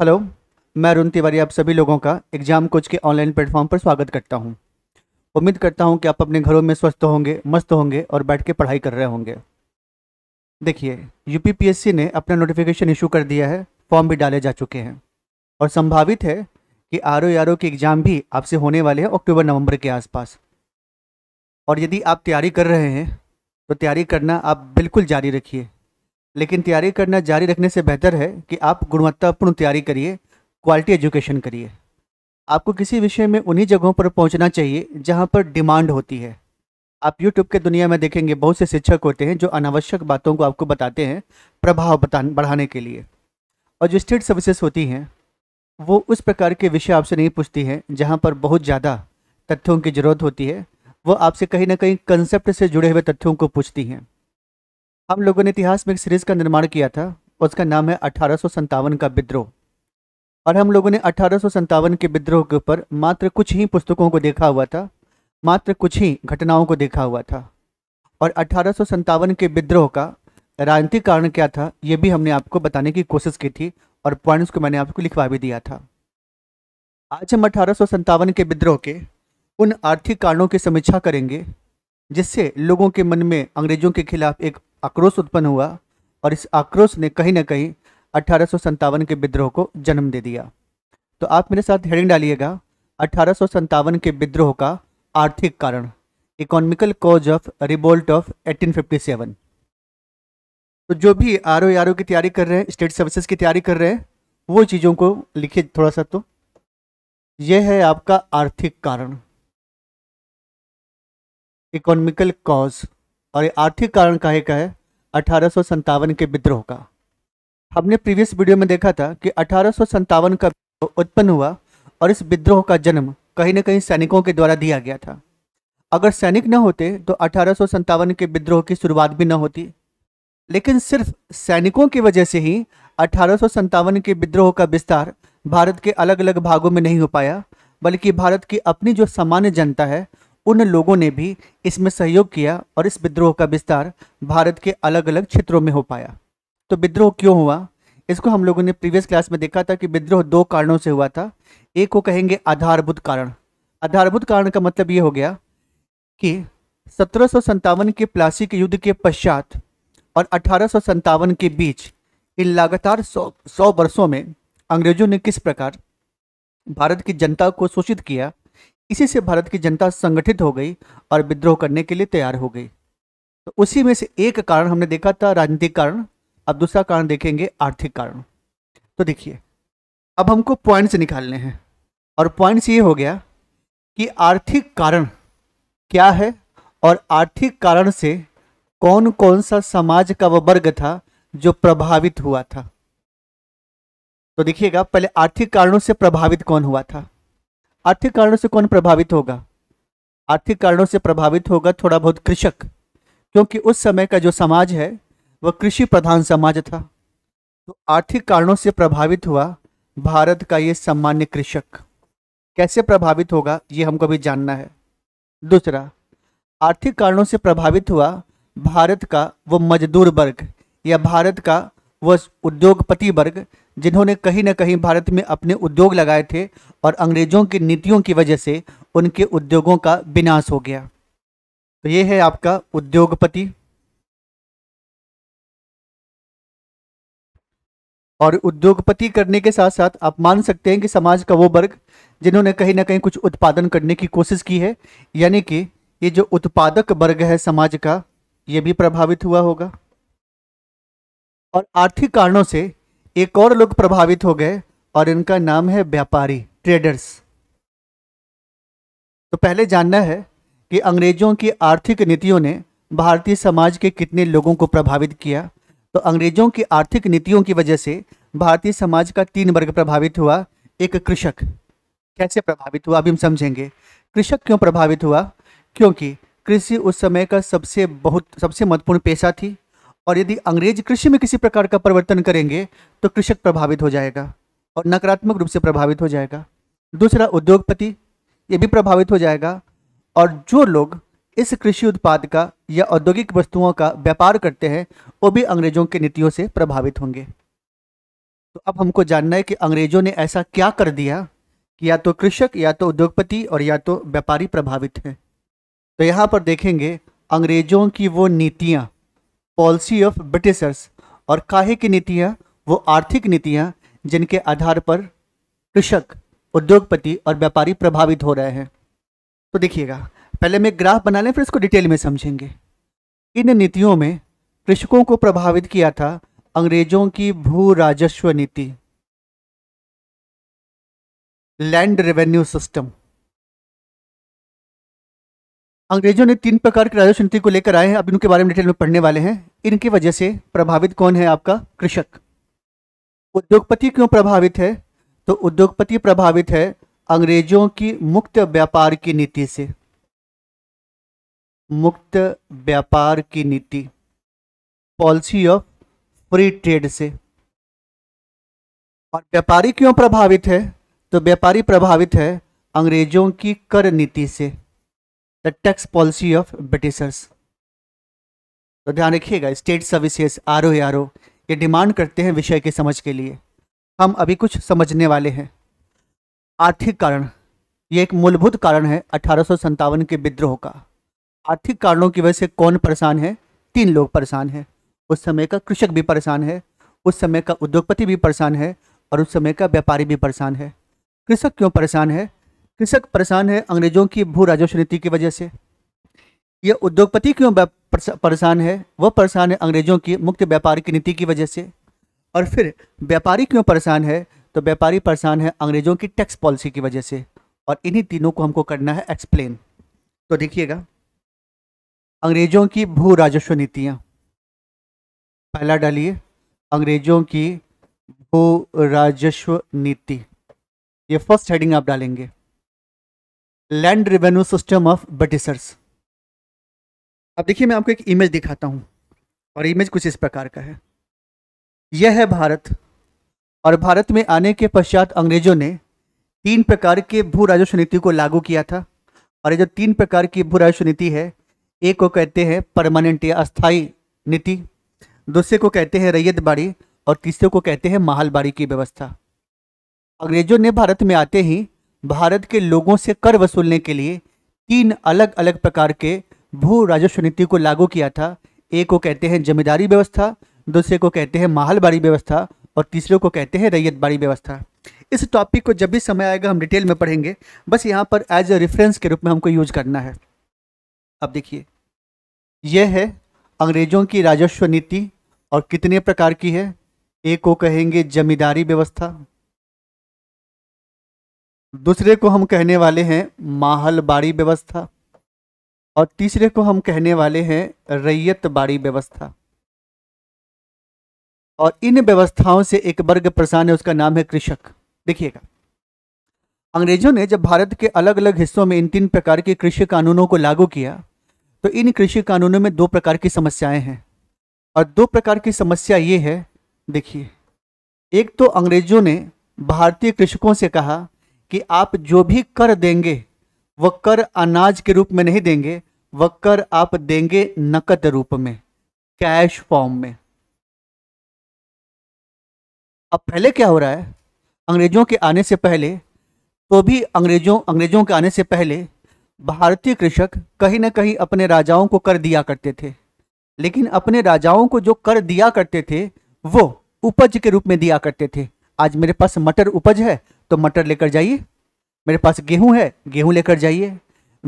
hello मैं अरुण तिवारी आप सभी लोगों का एग्जाम कोच के ऑनलाइन प्लेटफॉर्म पर स्वागत करता हूँ उम्मीद करता हूँ कि आप अपने घरों में स्वस्थ होंगे मस्त होंगे और बैठ के पढ़ाई कर रहे होंगे देखिए यूपीपीएससी ने अपना नोटिफिकेशन इशू कर दिया है फॉर्म भी डाले जा चुके हैं और संभावित है कि आर ओ आर ओ के एग्ज़ाम भी आपसे होने वाले हैं अक्टूबर नवंबर के आसपास और यदि आप तैयारी कर रहे हैं तो तैयारी करना आप बिल्कुल जारी रखिए लेकिन तैयारी करना जारी रखने से बेहतर है कि आप गुणवत्तापूर्ण तैयारी करिए क्वालिटी एजुकेशन करिए आपको किसी विषय में उन्हीं जगहों पर पहुंचना चाहिए जहां पर डिमांड होती है आप यूट्यूब के दुनिया में देखेंगे बहुत से शिक्षक होते हैं जो अनावश्यक बातों को आपको बताते हैं प्रभाव बता बढ़ाने के लिए और जो स्टेट सर्विसेज होती हैं वो उस प्रकार के विषय आपसे नहीं पूछती हैं जहाँ पर बहुत ज़्यादा तथ्यों की ज़रूरत होती है वो आपसे कहीं ना कहीं कंसेप्ट से जुड़े हुए तथ्यों को पूछती हैं हम लोगों ने इतिहास में एक सीरीज का निर्माण किया था उसका नाम है अठारह का विद्रोह और हम लोगों ने अठारह के विद्रोह के ऊपर मात्र कुछ ही पुस्तकों को देखा हुआ था मात्र कुछ ही घटनाओं को देखा हुआ था और अठारह के विद्रोह का राजनीतिक कारण क्या था ये भी हमने आपको बताने की कोशिश की थी और पॉइंट्स को मैंने आपको लिखवा भी दिया था आज हम अठारह के विद्रोह के उन आर्थिक कारणों की समीक्षा करेंगे जिससे लोगों के मन में अंग्रेजों के खिलाफ एक आक्रोश उत्पन्न हुआ और इस आक्रोश ने कहीं ना कहीं अठारह के विद्रोह को जन्म दे दिया तो आप मेरे साथ हेडिंग डालिएगा अठारह के विद्रोह का आर्थिक कारण economical cause of revolt of 1857 तो जो भी आर ओ आर ओ की तैयारी कर रहे हैं स्टेट सर्विसेज की तैयारी कर रहे हैं वो चीज़ों को लिखिए थोड़ा सा तो यह है आपका आर्थिक कारण इकोनॉमिकल कॉज और ये आर्थिक कारण काहे का है अठारह के विद्रोह का हमने प्रीवियस वीडियो में देखा था कि अठारह का उत्पन्न हुआ और इस विद्रोह का जन्म कहीं ना कहीं सैनिकों के द्वारा दिया गया था अगर सैनिक न होते तो अठारह के विद्रोह की शुरुआत भी न होती लेकिन सिर्फ सैनिकों की वजह से ही अठारह के विद्रोह का विस्तार भारत के अलग अलग भागों में नहीं हो पाया बल्कि भारत की अपनी जो सामान्य जनता है उन लोगों ने भी इसमें सहयोग किया और इस विद्रोह का विस्तार भारत के अलग अलग क्षेत्रों में हो पाया तो विद्रोह क्यों हुआ इसको हम लोगों ने प्रीवियस क्लास में देखा था कि विद्रोह दो कारणों से हुआ था एक को कहेंगे आधारभूत कारण आधारभूत कारण का मतलब ये हो गया कि सत्रह के प्लासिक युद्ध के पश्चात और अठारह के बीच इन लगातार सौ सौ वर्षों में अंग्रेजों ने किस प्रकार भारत की जनता को शोषित किया इसी से भारत की जनता संगठित हो गई और विद्रोह करने के लिए तैयार हो गई तो उसी में से एक कारण हमने देखा था राजनीतिक कारण अब दूसरा कारण देखेंगे आर्थिक कारण तो देखिए अब हमको पॉइंट्स निकालने हैं और पॉइंट्स ये हो गया कि आर्थिक कारण क्या है और आर्थिक कारण से कौन कौन सा समाज का वह वर्ग था जो प्रभावित हुआ था तो देखिएगा पहले आर्थिक कारणों से प्रभावित कौन हुआ था आर्थिक कारणों से कौन प्रभावित होगा आर्थिक कारणों से प्रभावित होगा थोड़ा बहुत कृषक क्योंकि उस समय का जो समाज है वह कृषि प्रधान समाज था तो आर्थिक कारणों से प्रभावित हुआ भारत का ये सामान्य कृषक कैसे प्रभावित होगा ये हमको भी जानना है दूसरा आर्थिक कारणों से प्रभावित हुआ भारत का वो मजदूर वर्ग या भारत का वह उद्योगपति वर्ग जिन्होंने कहीं न कहीं भारत में अपने उद्योग लगाए थे और अंग्रेजों की नीतियों की वजह से उनके उद्योगों का विनाश हो गया तो ये है आपका उद्योगपति और उद्योगपति करने के साथ साथ आप मान सकते हैं कि समाज का वो वर्ग जिन्होंने कहीं ना कहीं कुछ उत्पादन करने की कोशिश की है यानी कि ये जो उत्पादक वर्ग है समाज का ये भी प्रभावित हुआ होगा और आर्थिक कारणों से एक और लोग प्रभावित हो गए और इनका नाम है व्यापारी ट्रेडर्स तो पहले जानना है कि अंग्रेजों की आर्थिक नीतियों ने भारतीय समाज के कितने लोगों को प्रभावित किया तो अंग्रेजों की आर्थिक नीतियों की वजह से भारतीय समाज का तीन वर्ग प्रभावित हुआ एक कृषक कैसे प्रभावित हुआ अभी हम समझेंगे कृषक क्यों प्रभावित हुआ क्योंकि कृषि उस समय का सबसे बहुत सबसे महत्वपूर्ण पेशा थी और यदि अंग्रेज कृषि में किसी प्रकार का परिवर्तन करेंगे तो कृषक प्रभावित हो जाएगा और नकारात्मक रूप से प्रभावित हो जाएगा दूसरा उद्योगपति ये भी प्रभावित हो जाएगा और जो लोग इस कृषि उत्पाद का या औद्योगिक वस्तुओं का व्यापार करते हैं वो भी अंग्रेजों की नीतियों से प्रभावित होंगे तो अब हमको जानना है कि अंग्रेजों ने ऐसा क्या कर दिया कि या तो कृषक या तो उद्योगपति और या तो व्यापारी प्रभावित हैं तो यहाँ पर देखेंगे अंग्रेजों की वो नीतियाँ पॉलिसी ऑफ ब्रिटिशर्स और काहे की नीतियाँ वो आर्थिक नीतियाँ जिनके आधार पर कृषक उद्योगपति और व्यापारी प्रभावित हो रहे हैं तो देखिएगा पहले मैं ग्राफ बना लें फिर इसको डिटेल में समझेंगे इन नीतियों में कृषकों को प्रभावित किया था अंग्रेजों की भू राजस्व नीति लैंड रेवेन्यू सिस्टम अंग्रेजों ने तीन प्रकार की राजस्व नीति को लेकर आए हैं अब इनके बारे में डिटेल में पढ़ने वाले हैं इनकी वजह से प्रभावित कौन है आपका कृषक उद्योगपति क्यों प्रभावित है तो उद्योगपति प्रभावित है अंग्रेजों की मुक्त व्यापार की नीति से मुक्त व्यापार की नीति पॉलिसी ऑफ फ्री ट्रेड से और व्यापारी क्यों प्रभावित है तो व्यापारी प्रभावित है अंग्रेजों की कर नीति से the tax policy of Britishers तो ध्यान रखिएगा state services R O R O ये डिमांड करते हैं विषय के समझ के लिए हम अभी कुछ समझने वाले हैं आर्थिक कारण ये एक मूलभूत कारण है अठारह के विद्रोह का आर्थिक कारणों की वजह से कौन परेशान है तीन लोग परेशान हैं उस समय का कृषक भी परेशान है उस समय का उद्योगपति भी परेशान है और उस समय का व्यापारी भी परेशान है कृषक क्यों परेशान है कृषक परेशान है अंग्रेजों की भू राजस्व नीति की वजह से यह उद्योगपति क्यों परेशान है वह परेशान है अंग्रेजों की मुक्त व्यापार की नीति की वजह से और फिर व्यापारी क्यों परेशान है तो व्यापारी परेशान है अंग्रेजों की टैक्स पॉलिसी की वजह से और इन्हीं तीनों को हमको करना है एक्सप्लेन तो देखिएगा अंग्रेजों की भू राजस्व नीतियाँ पहला डालिए अंग्रेजों की भू राजस्व नीति ये फर्स्ट हेडिंग आप डालेंगे land revenue system of Britishers अब देखिए मैं आपको एक इमेज दिखाता हूँ और इमेज कुछ इस प्रकार का है यह है भारत और भारत में आने के पश्चात अंग्रेजों ने तीन प्रकार के भू राजस्व नीति को लागू किया था और ये जो तीन प्रकार की भू राजस्व नीति है एक को कहते हैं परमानेंट या अस्थायी नीति दूसरे को कहते हैं रैयत बाड़ी और तीसरे को कहते हैं महालबाड़ी की व्यवस्था अंग्रेजों ने भारत में आते ही भारत के लोगों से कर वसूलने के लिए तीन अलग अलग प्रकार के भू राजस्व नीति को लागू किया था एक को कहते हैं जमींदारी व्यवस्था दूसरे को कहते हैं बाड़ी व्यवस्था और तीसरे को कहते हैं बाड़ी व्यवस्था इस टॉपिक को जब भी समय आएगा हम डिटेल में पढ़ेंगे बस यहाँ पर एज ए रेफरेंस के रूप में हमको यूज करना है अब देखिए यह है अंग्रेज़ों की राजस्व नीति और कितने प्रकार की है एक को कहेंगे जमींदारी व्यवस्था दूसरे को हम कहने वाले हैं माहल बाड़ी व्यवस्था और तीसरे को हम कहने वाले हैं रैयत बाड़ी व्यवस्था और इन व्यवस्थाओं से एक वर्ग प्रसान है उसका नाम है कृषक देखिएगा अंग्रेजों ने जब भारत के अलग अलग हिस्सों में इन तीन प्रकार के कृषि कानूनों को लागू किया तो इन कृषि कानूनों में दो प्रकार की समस्याएं हैं और दो प्रकार की समस्या ये है देखिए एक तो अंग्रेजों ने भारतीय कृषकों से कहा कि आप जो भी कर देंगे वह कर अनाज के रूप में नहीं देंगे वह कर आप देंगे नकद रूप में कैश फॉर्म में अब पहले क्या हो रहा है अंग्रेजों के आने से पहले तो भी अंग्रेजों अंग्रेजों के आने से पहले भारतीय कृषक कहीं ना कहीं अपने राजाओं को कर दिया करते थे लेकिन अपने राजाओं को जो कर दिया करते थे वो उपज के रूप में दिया करते थे आज मेरे पास मटर उपज है तो मटर लेकर जाइए मेरे पास गेहूं है गेहूं लेकर जाइए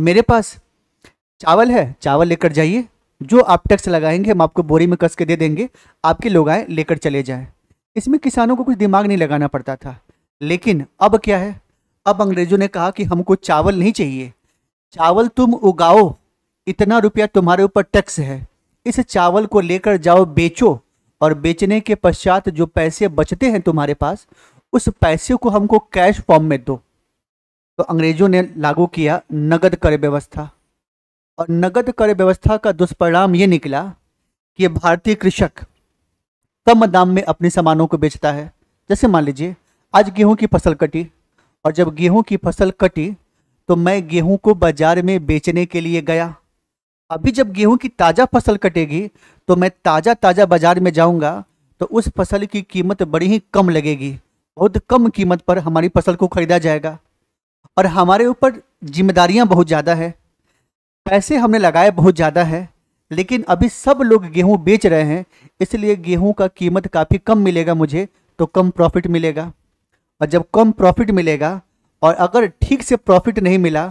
मेरे पास चावल है चावल लेकर जाइए जो आप टैक्स लगाएंगे हम आपको बोरी में कस के दे देंगे आपके लोग आए लेकर चले जाएं इसमें किसानों को कुछ दिमाग नहीं लगाना पड़ता था लेकिन अब क्या है अब अंग्रेजों ने कहा कि हमको चावल नहीं चाहिए चावल तुम उगाओ इतना रुपया तुम्हारे ऊपर टैक्स है इस चावल को लेकर जाओ बेचो और बेचने के पश्चात जो पैसे बचते हैं तुम्हारे पास उस पैसे को हमको कैश फॉर्म में दो तो अंग्रेजों ने लागू किया नगद कर व्यवस्था और नगद कर व्यवस्था का दुष्परिणाम ये निकला कि भारतीय कृषक कम दाम में अपने सामानों को बेचता है जैसे मान लीजिए आज गेहूं की फसल कटी और जब गेहूं की फसल कटी तो मैं गेहूं को बाजार में बेचने के लिए गया अभी जब गेहूं की ताज़ा फसल कटेगी तो मैं ताज़ा ताज़ा बाजार में जाऊंगा तो उस फसल की कीमत बड़ी ही कम लगेगी बहुत कम कीमत पर हमारी फसल को ख़रीदा जाएगा और हमारे ऊपर जिम्मेदारियाँ बहुत ज़्यादा है पैसे हमने लगाए बहुत ज़्यादा है लेकिन अभी सब लोग गेहूँ बेच रहे हैं इसलिए गेहूँ का कीमत काफ़ी कम मिलेगा मुझे तो कम प्रॉफिट मिलेगा और जब कम प्रॉफिट मिलेगा और अगर ठीक से प्रॉफिट नहीं मिला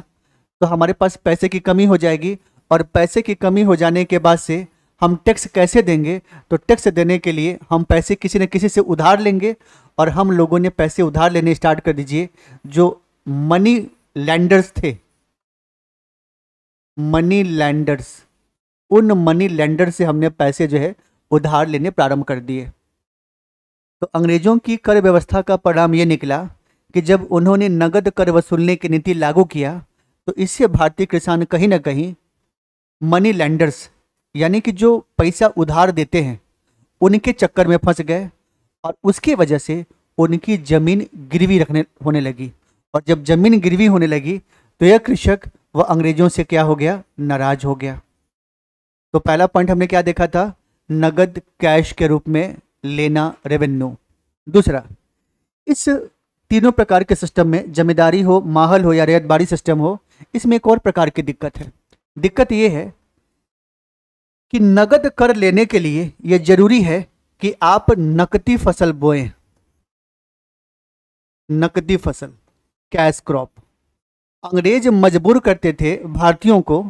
तो हमारे पास पैसे की कमी हो जाएगी और पैसे की कमी हो जाने के बाद से हम टैक्स कैसे देंगे तो टैक्स देने के लिए हम पैसे किसी न किसी से उधार लेंगे और हम लोगों ने पैसे उधार लेने स्टार्ट कर दीजिए जो मनी लैंडर्स थे मनी लैंडर्स उन मनी लैंडर से हमने पैसे जो है उधार लेने प्रारंभ कर दिए तो अंग्रेज़ों की कर व्यवस्था का परिणाम ये निकला कि जब उन्होंने नगद कर वसूलने की नीति लागू किया तो इससे भारतीय किसान कहीं ना कहीं मनी लैंडर्स यानी कि जो पैसा उधार देते हैं उनके चक्कर में फंस गए और उसकी वजह से उनकी ज़मीन गिरवी रखने होने लगी और जब ज़मीन गिरवी होने लगी तो यह कृषक वह अंग्रेज़ों से क्या हो गया नाराज हो गया तो पहला पॉइंट हमने क्या देखा था नगद कैश के रूप में लेना रेवेन्यू दूसरा इस तीनों प्रकार के सिस्टम में जमींदारी हो माहल हो या रेतबाड़ी सिस्टम हो इसमें एक और प्रकार की दिक्कत है दिक्कत यह है कि नगद कर लेने के लिए यह जरूरी है कि आप नकदी फसल बोएं नकदी फसल कैश क्रॉप अंग्रेज मजबूर करते थे भारतीयों को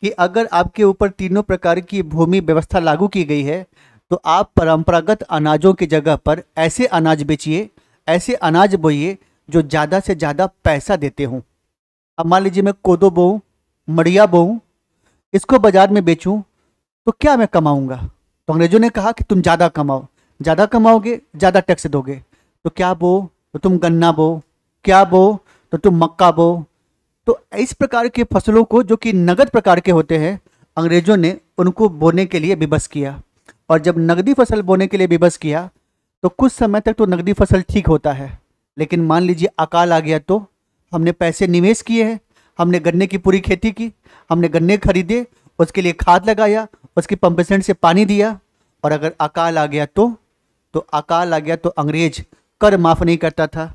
कि अगर आपके ऊपर तीनों प्रकार की भूमि व्यवस्था लागू की गई है तो आप परंपरागत अनाजों की जगह पर ऐसे अनाज बेचिए ऐसे अनाज बोइए जो ज़्यादा से ज़्यादा पैसा देते हों अब मान लीजिए मैं कोदो बोऊँ मड़िया बोऊँ इसको बाज़ार में बेचूं तो क्या मैं कमाऊंगा तो अंग्रेजों ने कहा कि तुम ज़्यादा कमाओ ज़्यादा कमाओगे ज़्यादा टैक्स दोगे तो क्या बो तो तुम गन्ना बो क्या बो तो तुम मक्का बो तो इस प्रकार की फसलों को जो कि नगद प्रकार के होते हैं अंग्रेजों ने उनको बोने के लिए विवश किया और जब नगदी फसल बोने के लिए विवश किया तो कुछ समय तक तो नगदी फसल ठीक होता है लेकिन मान लीजिए अकाल आ गया तो हमने पैसे निवेश किए हैं हमने गन्ने की पूरी खेती की हमने गन्ने खरीदे उसके लिए खाद लगाया उसकी पंपसेंट से पानी दिया और अगर अकाल आ गया तो तो अकाल आ गया तो अंग्रेज कर माफ़ नहीं करता था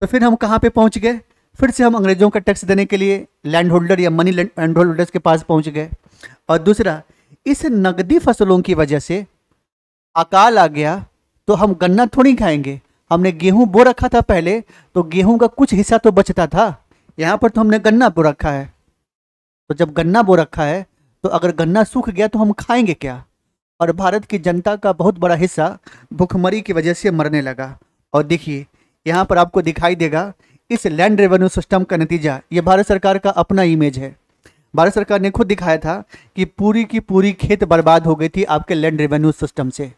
तो फिर हम कहाँ पे पहुँच गए फिर से हम अंग्रेज़ों का टैक्स देने के लिए लैंड होल्डर या मनी लैंड होल्डर्स के पास पहुँच गए और दूसरा इस नकदी फसलों की वजह से अकाल आ गया तो हम गन्ना थोड़ी खाएंगे हमने गेहूं बो रखा था पहले तो गेहूं का कुछ हिस्सा तो बचता था यहाँ पर तो हमने गन्ना बो रखा है तो जब गन्ना बो रखा है तो अगर गन्ना सूख गया तो हम खाएंगे क्या और भारत की जनता का बहुत बड़ा हिस्सा भुखमरी की वजह से मरने लगा और देखिए यहाँ पर आपको दिखाई देगा इस लैंड रेवेन्यू सिस्टम का नतीजा ये भारत सरकार का अपना इमेज है भारत सरकार ने खुद दिखाया था कि पूरी की पूरी खेत बर्बाद हो गई थी आपके लैंड रेवेन्यू सिस्टम से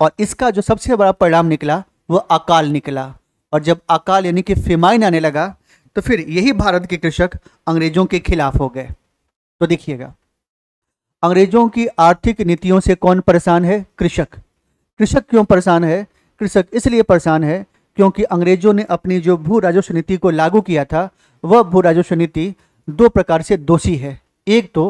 और इसका जो सबसे बड़ा परिणाम निकला वो अकाल निकला और जब अकाल यानी कि फेमाइन आने लगा तो फिर यही भारत के कृषक अंग्रेज़ों के खिलाफ हो गए तो देखिएगा अंग्रेजों की आर्थिक नीतियों से कौन परेशान है कृषक कृषक क्यों परेशान है कृषक इसलिए परेशान है क्योंकि अंग्रेजों ने अपनी जो भू राजस्व नीति को लागू किया था वह भू राजस्व नीति दो प्रकार से दोषी है एक तो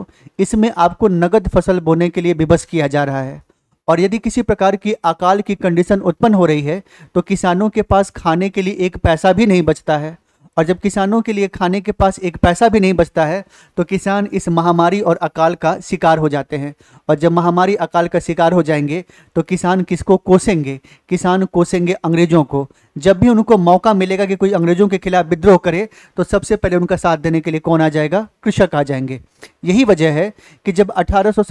इसमें आपको नगद फसल बोने के लिए विवश किया जा रहा है और यदि किसी प्रकार की अकाल की कंडीशन उत्पन्न हो रही है तो किसानों के पास खाने के लिए एक पैसा भी नहीं बचता है और जब किसानों के लिए खाने के पास एक पैसा भी नहीं बचता है तो किसान इस महामारी और अकाल का शिकार हो जाते हैं और जब महामारी अकाल का शिकार हो जाएंगे तो किसान किसको कोसेंगे किसान कोसेंगे अंग्रेज़ों को जब भी उनको मौका मिलेगा कि कोई अंग्रेज़ों के खिलाफ विद्रोह करे तो सबसे पहले उनका साथ देने के लिए कौन आ जाएगा कृषक आ जाएंगे यही वजह है कि जब अठारह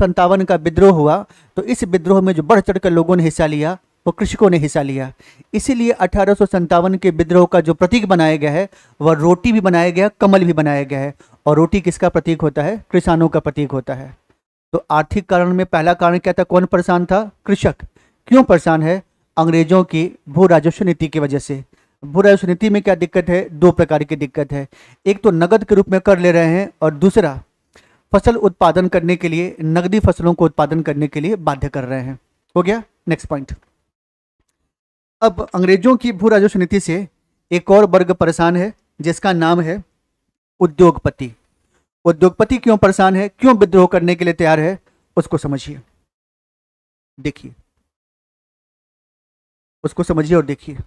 का विद्रोह हुआ तो इस विद्रोह में जो बढ़ चढ़ कर लोगों ने हिस्सा लिया वो कृषकों ने हिस्सा लिया इसीलिए अठारह के विद्रोह का जो प्रतीक बनाया गया है वह रोटी भी बनाया गया कमल भी बनाया गया है और रोटी किसका प्रतीक होता है किसानों का प्रतीक होता है तो आर्थिक कारण में पहला कारण क्या था कौन परेशान था कृषक क्यों परेशान है अंग्रेजों की भू राजस्व नीति की वजह से भू राजस्व नीति में क्या दिक्कत है दो प्रकार की दिक्कत है एक तो नगद के रूप में कर ले रहे हैं और दूसरा फसल उत्पादन करने के लिए नगदी फसलों को उत्पादन करने के लिए बाध्य कर रहे हैं हो गया नेक्स्ट पॉइंट अब अंग्रेजों की भू राजस्व नीति से एक और वर्ग परेशान है जिसका नाम है उद्योगपति उद्योगपति क्यों परेशान है क्यों विद्रोह करने के लिए तैयार है उसको समझिए देखिए उसको समझिए और देखिए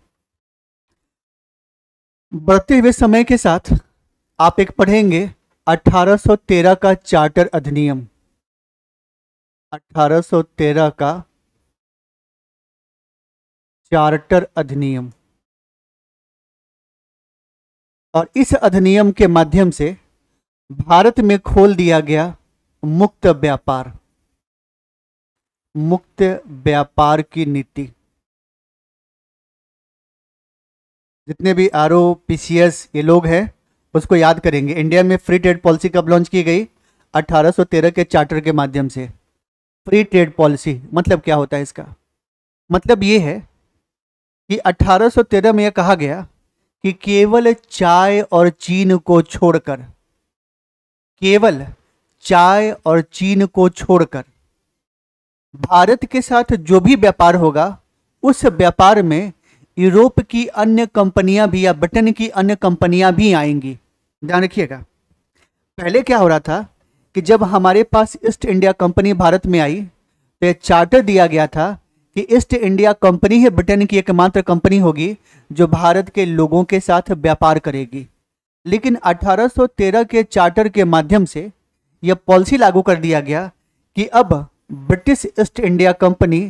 बढ़ते हुए समय के साथ आप एक पढ़ेंगे 1813 का चार्टर अधिनियम 1813 का चार्टर अधिनियम और इस अधिनियम के माध्यम से भारत में खोल दिया गया मुक्त व्यापार मुक्त व्यापार की नीति जितने भी R O P C S ये लोग हैं उसको याद करेंगे इंडिया में फ्री ट्रेड पॉलिसी कब लॉन्च की गई 1813 के चार्टर के माध्यम से फ्री ट्रेड पॉलिसी मतलब क्या होता है इसका मतलब ये है कि 1813 में यह कहा गया कि केवल चाय और चीन को छोड़कर केवल चाय और चीन को छोड़कर भारत के साथ जो भी व्यापार होगा उस व्यापार में यूरोप की अन्य कंपनियां भी या ब्रिटेन की अन्य कंपनियां भी आएंगी ध्यान रखिएगा पहले क्या हो रहा था कि जब हमारे पास ईस्ट इंडिया कंपनी भारत में आई तो यह चार्टर दिया गया था कि ईस्ट इंडिया कंपनी ही ब्रिटेन की एकमात्र कंपनी होगी जो भारत के लोगों के साथ व्यापार करेगी लेकिन 1813 के चार्टर के माध्यम से यह पॉलिसी लागू कर दिया गया कि अब ब्रिटिश ईस्ट इंडिया कंपनी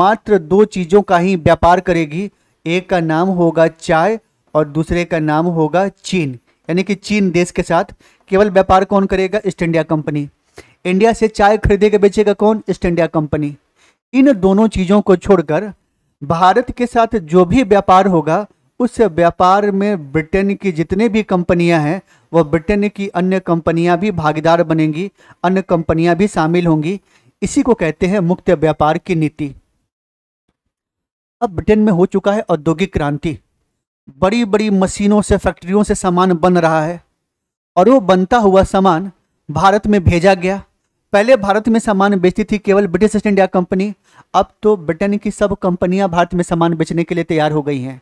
मात्र दो चीज़ों का ही व्यापार करेगी एक का नाम होगा चाय और दूसरे का नाम होगा चीन यानी कि चीन देश के साथ केवल व्यापार कौन करेगा ईस्ट इंडिया कंपनी इंडिया से चाय खरीदेगा बेचेगा कौन ईस्ट इंडिया कंपनी इन दोनों चीज़ों को छोड़कर भारत के साथ जो भी व्यापार होगा उस व्यापार में ब्रिटेन की जितने भी कंपनियां हैं वह ब्रिटेन की अन्य कंपनियां भी भागीदार बनेंगी अन्य कंपनियां भी शामिल होंगी इसी को कहते हैं मुक्त व्यापार की नीति अब ब्रिटेन में हो चुका है औद्योगिक क्रांति बड़ी बड़ी मशीनों से फैक्ट्रियों से सामान बन रहा है और वो बनता हुआ सामान भारत में भेजा गया पहले भारत में सामान बेचती थी केवल ब्रिटिश ईस्ट इंडिया कंपनी अब तो ब्रिटेन की सब कंपनियां भारत में सामान बेचने के लिए तैयार हो गई हैं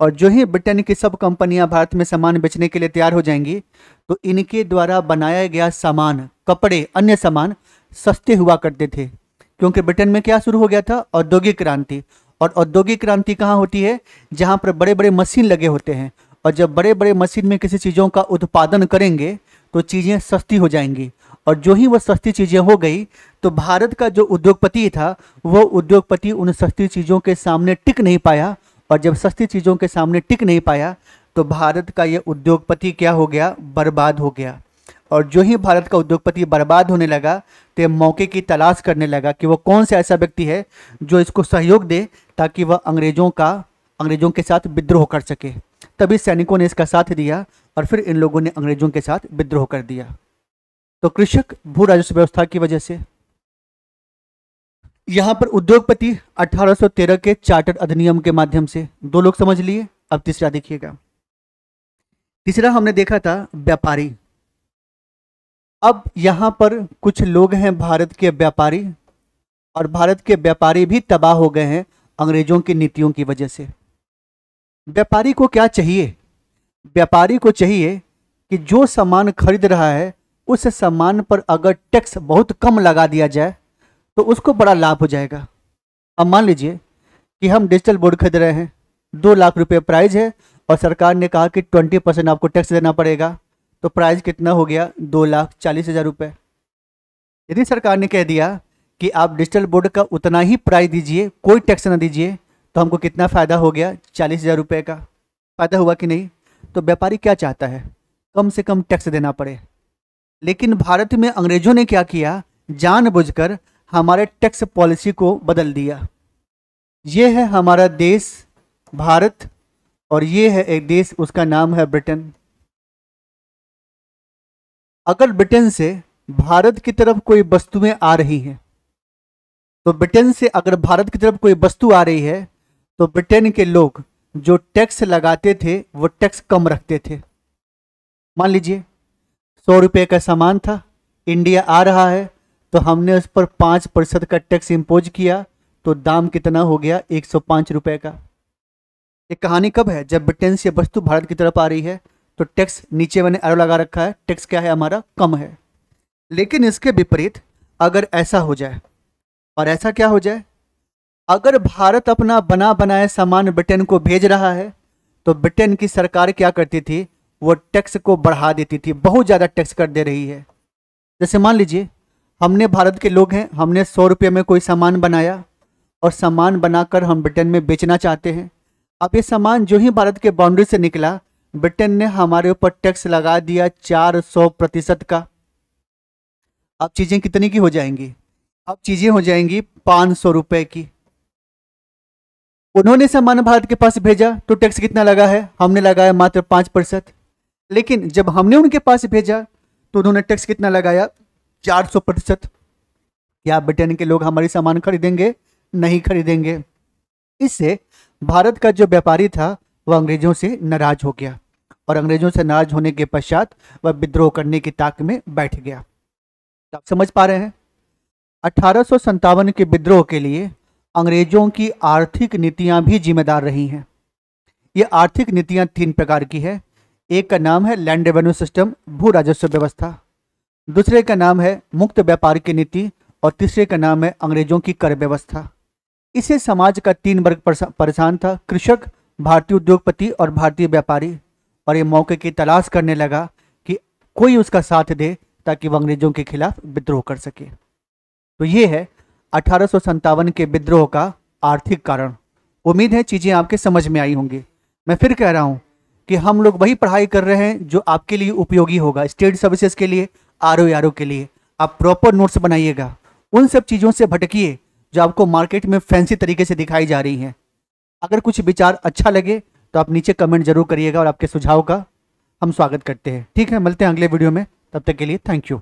और जो ही ब्रिटेन की सब कंपनियां भारत में सामान बेचने के लिए तैयार हो जाएंगी तो इनके द्वारा बनाया गया सामान कपड़े अन्य सामान सस्ते हुआ करते थे क्योंकि ब्रिटेन में क्या शुरू हो गया था औद्योगिक क्रांति और औद्योगिक क्रांति कहाँ होती है जहाँ पर बड़े बड़े मशीन लगे होते हैं और जब बड़े बड़े मशीन में किसी चीज़ों का उत्पादन करेंगे तो चीज़ें सस्ती हो जाएंगी और जो ही वह सस्ती चीज़ें हो गई तो भारत का जो उद्योगपति था वो उद्योगपति उन सस्ती चीज़ों के सामने टिक नहीं पाया और जब सस्ती चीज़ों के सामने टिक नहीं पाया तो भारत का ये उद्योगपति क्या हो गया बर्बाद हो गया और जो ही भारत का उद्योगपति बर्बाद होने लगा तो मौके की तलाश करने लगा कि वो कौन सा ऐसा व्यक्ति है जो इसको सहयोग दे ताकि वह अंग्रेज़ों का अंग्रेज़ों के साथ विद्रोह कर सके तभी सैनिकों ने इसका साथ दिया और फिर इन लोगों ने अंग्रेज़ों के साथ विद्रोह कर दिया तो कृषक भू राजस्व व्यवस्था की वजह से यहां पर उद्योगपति 1813 के चार्टर अधिनियम के माध्यम से दो लोग समझ लिए अब तीसरा देखिएगा तीसरा हमने देखा था व्यापारी अब यहां पर कुछ लोग हैं भारत के व्यापारी और भारत के व्यापारी भी तबाह हो गए हैं अंग्रेजों की नीतियों की वजह से व्यापारी को क्या चाहिए व्यापारी को चाहिए कि जो सामान खरीद रहा है उस सामान पर अगर टैक्स बहुत कम लगा दिया जाए तो उसको बड़ा लाभ हो जाएगा अब मान लीजिए कि हम डिजिटल बोर्ड खरीद रहे हैं दो लाख रुपये प्राइज है और सरकार ने कहा कि ट्वेंटी परसेंट आपको टैक्स देना पड़ेगा तो प्राइज कितना हो गया दो लाख चालीस हज़ार रुपये यदि सरकार ने कह दिया कि आप डिजिटल बोर्ड का उतना ही प्राइज दीजिए कोई टैक्स ना दीजिए तो हमको कितना फ़ायदा हो गया चालीस हज़ार रुपये का फ़ायदा हुआ कि नहीं तो व्यापारी क्या चाहता है कम से कम टैक्स देना पड़े लेकिन भारत में अंग्रेजों ने क्या किया जानबूझकर हमारे टैक्स पॉलिसी को बदल दिया ये है हमारा देश भारत और ये है एक देश उसका नाम है ब्रिटेन अगर ब्रिटेन से भारत की तरफ कोई वस्तुएं आ रही हैं तो ब्रिटेन से अगर भारत की तरफ कोई वस्तु आ रही है तो ब्रिटेन के लोग जो टैक्स लगाते थे वो टैक्स कम रखते थे मान लीजिए सौ रुपये का सामान था इंडिया आ रहा है तो हमने उस पर पाँच प्रतिशत का टैक्स इम्पोज किया तो दाम कितना हो गया एक सौ पाँच रुपये का ये कहानी कब है जब ब्रिटेन से वस्तु भारत की तरफ आ रही है तो टैक्स नीचे मैंने आरो लगा रखा है टैक्स क्या है हमारा कम है लेकिन इसके विपरीत अगर ऐसा हो जाए और ऐसा क्या हो जाए अगर भारत अपना बना बनाए सामान ब्रिटेन को भेज रहा है तो ब्रिटेन की सरकार क्या करती थी वो टैक्स को बढ़ा देती थी बहुत ज़्यादा टैक्स कर दे रही है जैसे मान लीजिए हमने भारत के लोग हैं हमने सौ रुपये में कोई सामान बनाया और सामान बनाकर हम ब्रिटेन में बेचना चाहते हैं अब ये सामान जो ही भारत के बाउंड्री से निकला ब्रिटेन ने हमारे ऊपर टैक्स लगा दिया चार सौ प्रतिशत का अब चीज़ें कितनी की हो जाएंगी अब चीज़ें हो जाएंगी पाँच सौ रुपये की उन्होंने सामान भारत के पास भेजा तो टैक्स कितना लगा है हमने लगाया मात्र पाँच प्रतिशत लेकिन जब हमने उनके पास भेजा तो उन्होंने टैक्स कितना लगाया चार सौ प्रतिशत क्या ब्रिटेन के लोग हमारी सामान खरीदेंगे नहीं खरीदेंगे इससे भारत का जो व्यापारी था वह अंग्रेजों से नाराज हो गया और अंग्रेजों से नाराज होने के पश्चात वह विद्रोह करने की ताक में बैठ गया आप समझ पा रहे हैं अठारह के विद्रोह के लिए अंग्रेजों की आर्थिक नीतियां भी जिम्मेदार रही हैं ये आर्थिक नीतियां तीन प्रकार की है एक का नाम है लैंड रेवेन्यू सिस्टम भू राजस्व व्यवस्था दूसरे का नाम है मुक्त व्यापार की नीति और तीसरे का नाम है अंग्रेजों की कर व्यवस्था इसे समाज का तीन वर्ग परेशान था कृषक भारतीय उद्योगपति और भारतीय व्यापारी और ये मौके की तलाश करने लगा कि कोई उसका साथ दे ताकि वह अंग्रेजों के खिलाफ विद्रोह कर सके तो ये है अठारह के विद्रोह का आर्थिक कारण उम्मीद है चीज़ें आपके समझ में आई होंगी मैं फिर कह रहा हूँ कि हम लोग वही पढ़ाई कर रहे हैं जो आपके लिए उपयोगी होगा स्टेट सर्विसेज के लिए आर ओ के लिए आप प्रॉपर नोट्स बनाइएगा उन सब चीज़ों से भटकिए जो आपको मार्केट में फैंसी तरीके से दिखाई जा रही हैं अगर कुछ विचार अच्छा लगे तो आप नीचे कमेंट जरूर करिएगा और आपके सुझाव का हम स्वागत करते हैं ठीक है मिलते हैं अगले वीडियो में तब तक के लिए थैंक यू